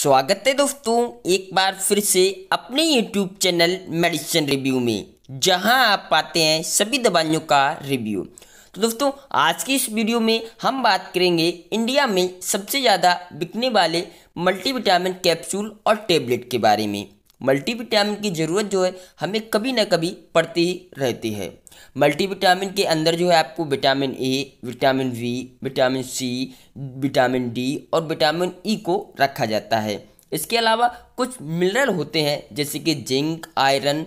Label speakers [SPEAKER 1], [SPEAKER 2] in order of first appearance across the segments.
[SPEAKER 1] स्वागत है दोस्तों एक बार फिर से अपने यूट्यूब चैनल मेडिसिन रिव्यू में जहां आप पाते हैं सभी दवाइयों का रिव्यू तो दोस्तों आज की इस वीडियो में हम बात करेंगे इंडिया में सबसे ज़्यादा बिकने वाले मल्टीविटामिन कैप्सूल और टेबलेट के बारे में मल्टीविटामिन की ज़रूरत जो है हमें कभी ना कभी पड़ती ही रहती है मल्टीविटामिन के अंदर जो है आपको vitamin A vitamin B vitamin C vitamin D और विटामिन ई e को रखा जाता है इसके अलावा कुछ मिनरल होते हैं जैसे कि जिंक आयरन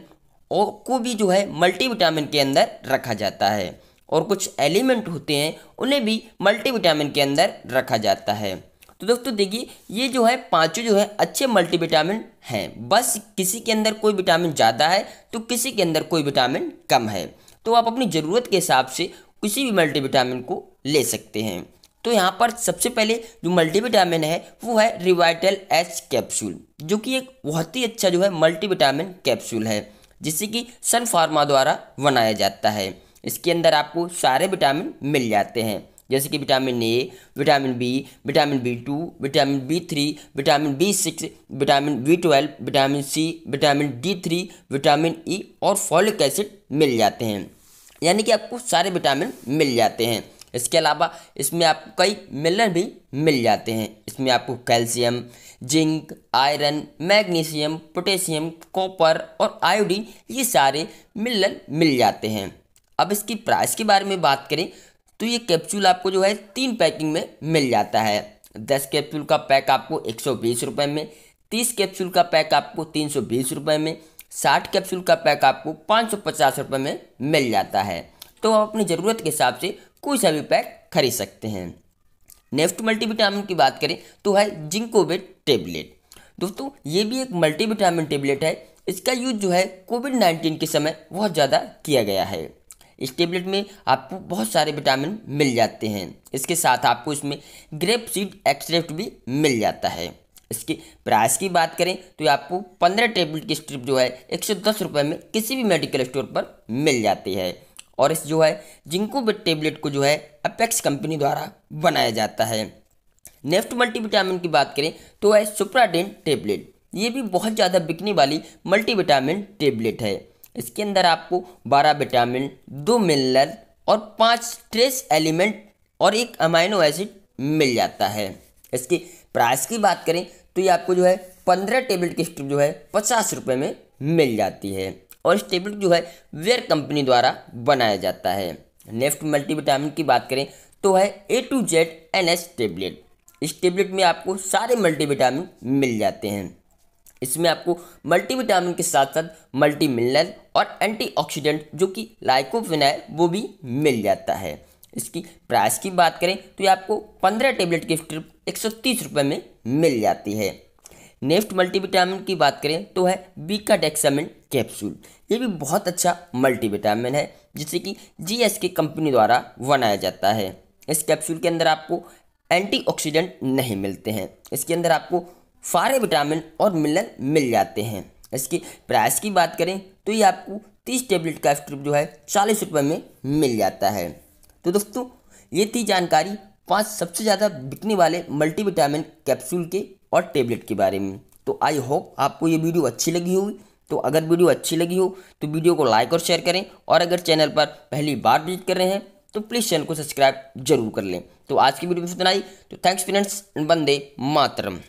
[SPEAKER 1] और को भी जो है मल्टीविटामिन के अंदर रखा जाता है और कुछ एलिमेंट होते हैं उन्हें भी मल्टीविटामिन के अंदर रखा जाता है तो दोस्तों देखिए ये जो है पाँचों जो है अच्छे मल्टीविटामिन हैं बस किसी के अंदर कोई विटामिन ज़्यादा है तो किसी के अंदर कोई विटामिन कम है तो आप अपनी ज़रूरत के हिसाब से किसी भी मल्टीविटामिन को ले सकते हैं तो यहाँ पर सबसे पहले जो मल्टीविटामिन है वो है रिवाइटल एच कैप्सूल जो कि एक बहुत ही अच्छा जो है मल्टीविटामिन कैप्सूल है जिसे कि सन फार्मा द्वारा बनाया जाता है इसके अंदर आपको सारे विटामिन मिल जाते हैं जैसे कि vitamin A vitamin B vitamin B two vitamin B three vitamin B six vitamin B twelve vitamin C vitamin D three vitamin E e और फॉलिक एसिड मिल जाते हैं यानी कि आपको सारे विटामिन मिल जाते हैं इसके अलावा इसमें आपको कई मिनरल भी मिल जाते हैं इसमें आपको calcium zinc iron magnesium potassium copper और आयोडीन ये सारे मिनरल मिल जाते हैं अब इसकी प्राइस के बारे में बात करें तो ये कैप्सूल आपको जो है तीन पैकिंग में मिल जाता है दस कैप्सूल का पैक आपको एक सौ बीस रुपये में तीस कैप्सूल का पैक आपको तीन सौ बीस रुपये में साठ कैप्सूल का पैक आपको पाँच सौ पचास रुपये में मिल जाता है तो आप अपनी ज़रूरत के हिसाब से कोई सा भी पैक खरीद सकते हैं नेक्स्ट मल्टीविटामिन की बात करें तो है जिंकोबेट टेबलेट दोस्तों ये भी एक मल्टीविटामिन टेबलेट है इसका यूज जो है कोविड नाइन्टीन के समय बहुत ज़्यादा किया गया है इस टेबलेट में आपको बहुत सारे विटामिन मिल जाते हैं इसके साथ आपको इसमें ग्रेप सीड एक्सट्रैक्ट भी मिल जाता है इसके प्राइस की बात करें तो आपको पंद्रह टेबलेट की स्ट्रिप जो है एक सौ दस रुपये में किसी भी मेडिकल स्टोर पर मिल जाती है और इस जो है जिंको टेबलेट को जो है अपेक्स कंपनी द्वारा बनाया जाता है नेफ्ट मल्टीविटामिन की बात करें तो है सुप्राडेंट टेबलेट ये भी बहुत ज़्यादा बिकने वाली मल्टीविटामिन टेबलेट है इसके अंदर आपको बारह विटामिन दो मिनरल और पाँच ट्रेस एलिमेंट और एक अमाइनो एसिड मिल जाता है इसकी प्राइस की बात करें तो ये आपको जो है पंद्रह टेबलेट की स्ट्रिप जो है पचास रुपये में मिल जाती है और इस टेबलेट जो है वेयर कंपनी द्वारा बनाया जाता है नेफ्ट मल्टीविटामिन की बात करें तो है A to Z N S tablet इस टेबलेट में आपको सारे मल्टीविटामिन मिल जाते हैं इसमें आपको मल्टीविटामिन के साथ साथ मल्टी मिनरल और एंटीऑक्सीडेंट जो कि लाइकोफिनाइल वो भी मिल जाता है इसकी प्राइस की बात करें तो ये आपको पंद्रह टेबलेट की स्ट्रिप एक सौ तीस रुपये में मिल जाती है नेक्स्ट मल्टीविटामिन की बात करें तो है बीका डेक्सामिन कैप्सूल ये भी बहुत अच्छा मल्टीविटामिन है जिसे कि के कंपनी द्वारा बनाया जाता है इस कैप्सूल के अंदर आपको एंटीऑक्सीडेंट नहीं मिलते हैं इसके अंदर आपको सारे विटामिन और मिनरल मिल जाते हैं इसकी प्राइस की बात करें तो ये आपको तीस टेबलेट का स्ट्रिप जो है चालीस रुपये में मिल जाता है तो दोस्तों ये थी जानकारी पांच सबसे ज़्यादा बिकने वाले मल्टीविटामिन कैप्सूल के और टेबलेट के बारे में तो आई होप आपको ये वीडियो अच्छी लगी होगी तो अगर वीडियो अच्छी लगी हो तो वीडियो को लाइक और शेयर करें और अगर चैनल पर पहली बार विजिट कर रहे हैं तो प्लीज़ चैनल को सब्सक्राइब जरूर कर लें तो आज की वीडियो में सुनाई तो थैंक्स फ्रेंड्स बंदे मातरम